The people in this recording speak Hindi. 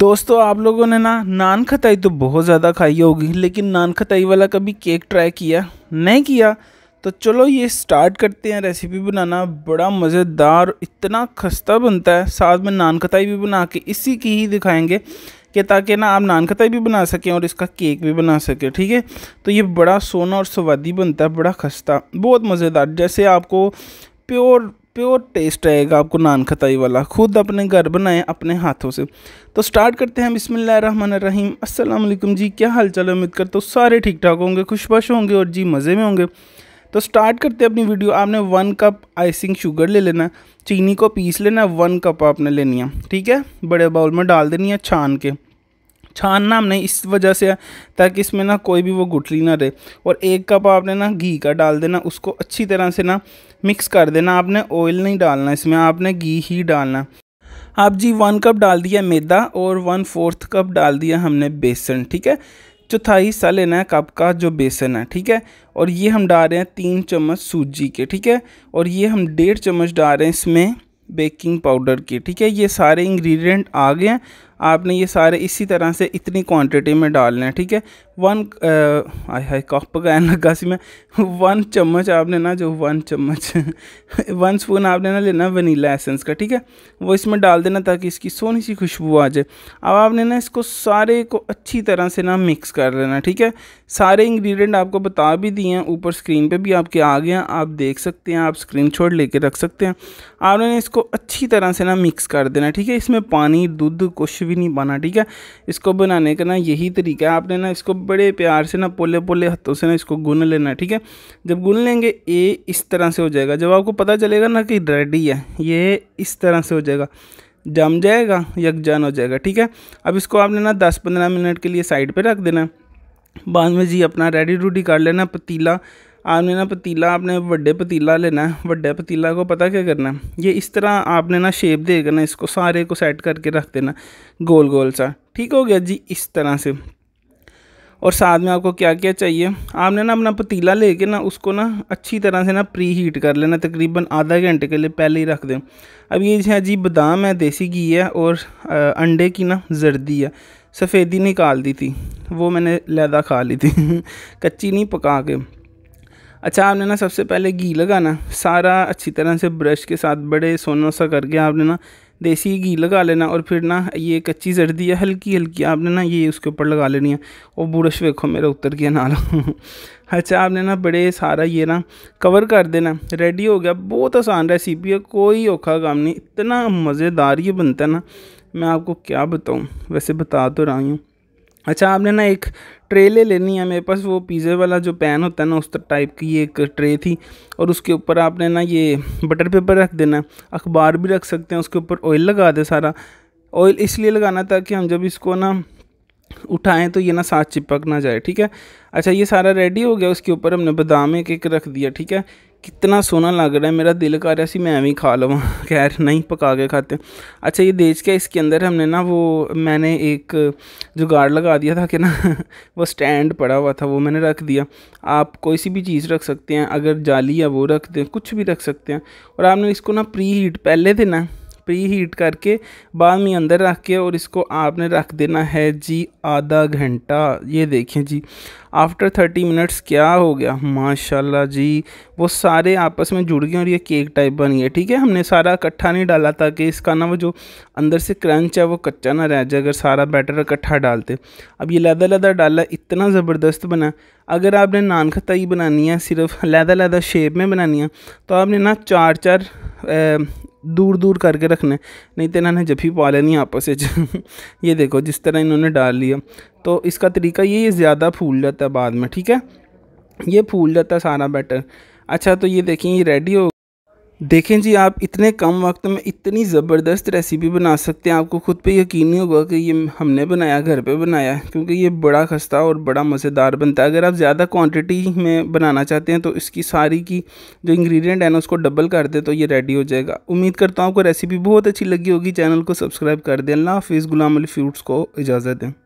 दोस्तों आप लोगों ने ना नान खताई तो बहुत ज़्यादा खाई होगी लेकिन नान खताई वाला कभी केक ट्राई किया नहीं किया तो चलो ये स्टार्ट करते हैं रेसिपी बनाना बड़ा मज़ेदार इतना खस्ता बनता है साथ में नान खताई भी बना के इसी की ही दिखाएंगे कि ताकि ना आप नान खताई भी बना सकें और इसका केक भी बना सकें ठीक है तो ये बड़ा सोना और स्वादी बनता है बड़ा खस्ता बहुत मज़ेदार जैसे आपको प्योर प्योर टेस्ट आएगा आपको नान खताई वाला खुद अपने घर बनाएं अपने हाथों से तो स्टार्ट करते हैं रहीम असलकम जी क्या हाल चाल उम्मीद कर तो सारे ठीक ठाक होंगे खुशबाश होंगे और जी मज़े में होंगे तो स्टार्ट करते हैं अपनी वीडियो आपने वन कप आइसिंग शुगर ले लेना चीनी को पीस लेना वन कप आपने लेनी है ठीक है बड़े बाउल में डाल देनी है छान के छानना हमने नहीं इस वजह से ताकि इसमें ना कोई भी वो गुठली ना रहे और एक कप आपने ना घी का डाल देना उसको अच्छी तरह से ना मिक्स कर देना आपने ऑयल नहीं डालना इसमें आपने घी ही डालना आप जी वन कप डाल दिया मैदा और वन फोर्थ कप डाल दिया हमने बेसन ठीक है चौथाई हिस्सा लेना है कप का जो बेसन है ठीक है और ये हम डाल रहे हैं तीन चम्मच सूजी के ठीक है और ये हम डेढ़ चम्मच डाल रहे हैं इसमें बेकिंग पाउडर के ठीक है ये सारे इंग्रेडिएंट आ गए हैं आपने ये सारे इसी तरह से इतनी क्वांटिटी में डालने हैं ठीक है वन आई हाई कप गैन लगा सी मैं वन चम्मच आपने ना जो वन चम्मच वन स्पून आपने ना लेना वनीला एसेंस का ठीक है वो इसमें डाल देना ताकि इसकी सोनी सी खुशबू आ जाए अब आपने ना इसको सारे को अच्छी तरह से ना मिक्स कर लेना ठीक है सारे इंग्रेडिएंट आपको बता भी दिए हैं ऊपर स्क्रीन पे भी आपके आ गए हैं आप देख सकते हैं आप स्क्रीन छोड़ लेके रख सकते हैं आपने इसको अच्छी तरह से ना मिक्स कर देना ठीक है इसमें पानी दूध कुछ भी भी नहीं पाना ठीक है इसको बनाने का ना यही तरीका है आपने ना इसको बड़े प्यार से ना पोले पोले हाथों से ना इसको गुन लेना ठीक है जब गुन लेंगे ये इस तरह से हो जाएगा जब आपको पता चलेगा ना कि रेडी है ये इस तरह से हो जाएगा जम जाएगा यकजान हो जाएगा ठीक है अब इसको आपने ना दस पंद्रह मिनट के लिए साइड पर रख देना बाद में जी अपना रेडी रूडी कर लेना पतीला आपने ना पतीला आपने बड्डे पतीला लेना है बड्डे पतीला को पता क्या करना है ये इस तरह आपने ना शेप दे करना इसको सारे को सेट करके रख देना गोल गोल सा ठीक हो गया जी इस तरह से और साथ में आपको क्या क्या चाहिए आपने ना अपना पतीला लेके ना उसको ना अच्छी तरह से ना प्री हीट कर लेना तकरीबन आधा घंटे के लिए पहले ही रख दें अब ये जी बादाम है देसी घी है और अंडे की ना जर्दी है सफ़ेदी निकाल दी थी वो मैंने लैदा खा ली थी कच्ची नहीं पका के अच्छा आपने ना सबसे पहले घी लगाना सारा अच्छी तरह से ब्रश के साथ बड़े सोना सा करके आपने ना देसी घी लगा लेना और फिर ना ये कच्ची जर्दी है हल्की हल्की आपने ना ये उसके ऊपर लगा लेनी है और ब्रश देखो मेरा उतर गया नाल अच्छा आपने ना बड़े सारा ये ना कवर कर देना रेडी हो गया बहुत आसान रेसिपी है कोई औखा काम नहीं इतना मज़ेदार ये बनता है ना मैं आपको क्या बताऊँ वैसे बता तो रहा हूँ अच्छा आपने ना एक ट्रे ले लेनी है मेरे पास वो पिज़्ज़े वाला जो पैन होता है ना उस टाइप की एक ट्रे थी और उसके ऊपर आपने ना ये बटर पेपर रख देना अखबार भी रख सकते हैं उसके ऊपर ऑयल लगा दे सारा ऑयल इसलिए लगाना ताकि हम जब इसको ना उठाएं तो ये ना साथ चिपक ना जाए ठीक है अच्छा ये सारा रेडी हो गया उसके ऊपर हमने बादाम एक एक रख दिया ठीक है कितना सोना लग रहा है मेरा दिल कर रहा सी मैं भी खा लवा खैर नहीं पका के खाते अच्छा ये देख के इसके अंदर हमने ना वो मैंने एक जुगाड़ लगा दिया था कि ना वो स्टैंड पड़ा हुआ था वो मैंने रख दिया आप कोई सी भी चीज़ रख सकते हैं अगर जाली या वो रख दें कुछ भी रख सकते हैं और आपने इसको ना प्री हीट पहले देना है प्री हीट करके बाद में अंदर रख के और इसको आपने रख देना है जी आधा घंटा ये देखें जी आफ्टर थर्टी मिनट्स क्या हो गया माशाल्लाह जी वो सारे आपस में जुड़ गए और ये केक टाइप बन गया ठीक है हमने सारा इकट्ठा नहीं डाला ताकि इसका ना वो जो अंदर से क्रंच है वो कच्चा ना रह जाए अगर सारा बैटर इकट्ठा डालते अब ये लदा लदा डाला इतना ज़बरदस्त बना अगर आपने नान खताई बनानी है सिर्फ लहदा लहदा शेप में बनानी है तो आपने ना चार चार दूर दूर करके रखने नहीं तो इन्होंने जब ही पा नहीं आपस ये देखो जिस तरह इन्होंने डाल लिया तो इसका तरीका ये ज़्यादा फूल जाता है बाद में ठीक है ये फूल जाता है सारा बैटर अच्छा तो ये देखिए ये रेडी हो देखें जी आप इतने कम वक्त में इतनी ज़बरदस्त रेसिपी बना सकते हैं आपको खुद पे यकीन नहीं होगा कि ये हमने बनाया घर पे बनाया क्योंकि ये बड़ा खस्ता और बड़ा मज़ेदार बनता है अगर आप ज़्यादा क्वांटिटी में बनाना चाहते हैं तो इसकी सारी की जो इंग्रेडिएंट है ना उसको डबल कर दे तो ये रेडी हो जाएगा उम्मीद करता हूँ आपको रेसिपी बहुत अच्छी लगी होगी चैनल को सब्सक्राइब कर दें अल्लाह हाफिज़ गुलाम अली फ्रूट्स को इजाज़त दें